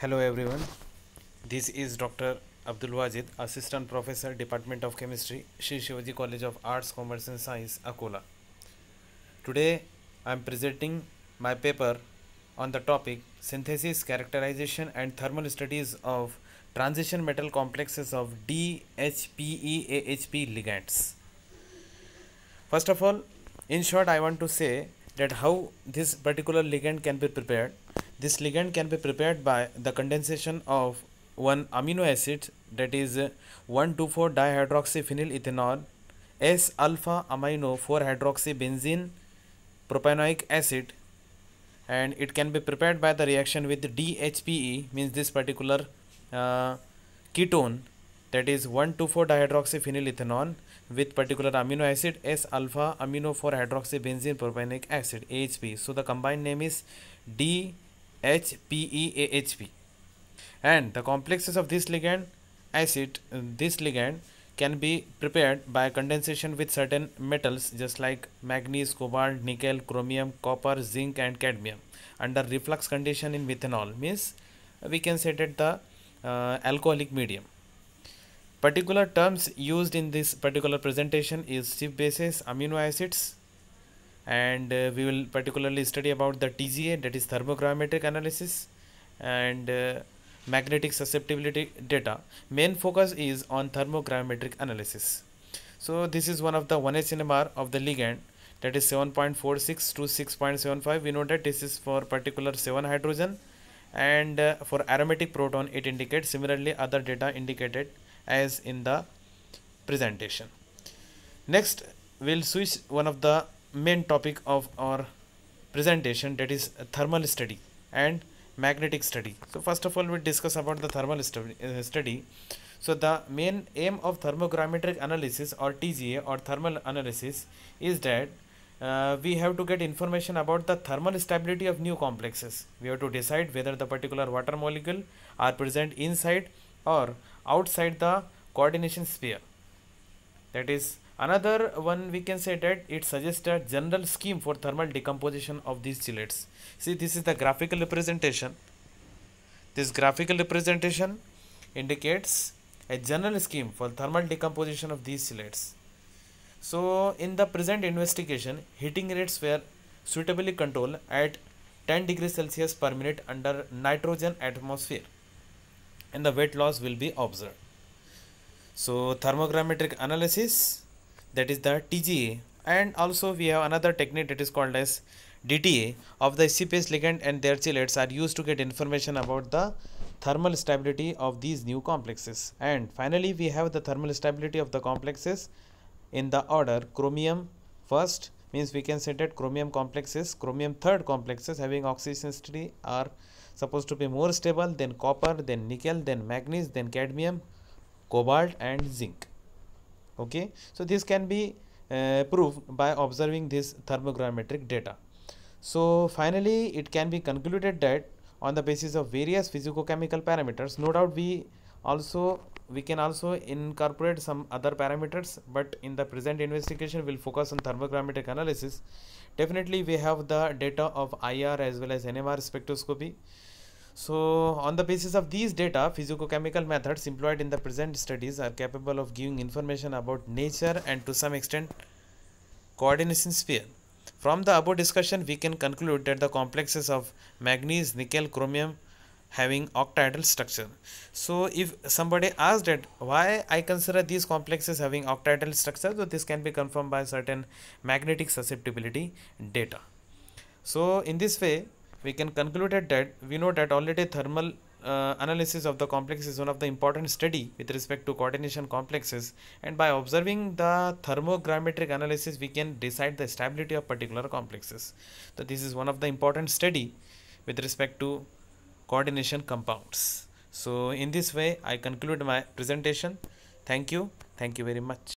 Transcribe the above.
Hello everyone. This is Dr. Abdul Wajid, Assistant Professor, Department of Chemistry, Shri Shivaji College of Arts, Commerce and Science, Akola. Today I am presenting my paper on the topic Synthesis, Characterization and Thermal Studies of Transition Metal Complexes of DHPEAHP ligands. First of all, in short I want to say that how this particular ligand can be prepared this ligand can be prepared by the condensation of one amino acid that is 1,2,4 dihydroxyphenyl ethanol S alpha amino 4 hydroxybenzene propanoic acid and it can be prepared by the reaction with DHPE means this particular uh, ketone that is 1,2,4 dihydroxyphenyl ethanol with particular amino acid S alpha amino 4 hydroxybenzene propanoic acid AHP. So the combined name is D HPEAHP. And the complexes of this ligand, acid, uh, this ligand can be prepared by condensation with certain metals just like manganese, cobalt, nickel, chromium, copper, zinc and cadmium under reflux condition in methanol means we can set it the uh, alcoholic medium. Particular terms used in this particular presentation is shift bases, amino acids, and uh, we will particularly study about the TGA that is thermogrammetric analysis and uh, magnetic susceptibility data main focus is on thermogrammetric analysis so this is one of the 1HNMR of the ligand that is 7.46 to 6.75 we know that this is for particular 7 hydrogen and uh, for aromatic proton it indicates similarly other data indicated as in the presentation next we'll switch one of the main topic of our presentation that is thermal study and magnetic study so first of all we discuss about the thermal uh, study so the main aim of thermogrammetric analysis or tga or thermal analysis is that uh, we have to get information about the thermal stability of new complexes we have to decide whether the particular water molecule are present inside or outside the coordination sphere that is Another one we can say that it suggests a general scheme for thermal decomposition of these chelates. See this is the graphical representation. This graphical representation indicates a general scheme for thermal decomposition of these chelates. So in the present investigation, heating rates were suitably controlled at 10 degrees Celsius per minute under nitrogen atmosphere and the weight loss will be observed. So thermogrammetric analysis that is the TGA and also we have another technique that is called as DTA of the CPS ligand and their chelates are used to get information about the thermal stability of these new complexes and finally we have the thermal stability of the complexes in the order chromium first means we can say that chromium complexes chromium third complexes having oxygen oxygenicity are supposed to be more stable than copper then nickel then manganese then cadmium cobalt and zinc okay so this can be uh, proved by observing this thermogrammetric data so finally it can be concluded that on the basis of various physicochemical parameters no doubt we also we can also incorporate some other parameters but in the present investigation we'll focus on thermogrammetric analysis definitely we have the data of IR as well as NMR spectroscopy so on the basis of these data, physicochemical methods employed in the present studies are capable of giving information about nature and to some extent coordination sphere. From the above discussion, we can conclude that the complexes of manganese, nickel, chromium having octahedral structure. So if somebody asked that why I consider these complexes having octahedral structure, so this can be confirmed by certain magnetic susceptibility data. So in this way, we can conclude that we know that already thermal uh, analysis of the complex is one of the important study with respect to coordination complexes and by observing the thermogrammetric analysis we can decide the stability of particular complexes so this is one of the important study with respect to coordination compounds so in this way i conclude my presentation thank you thank you very much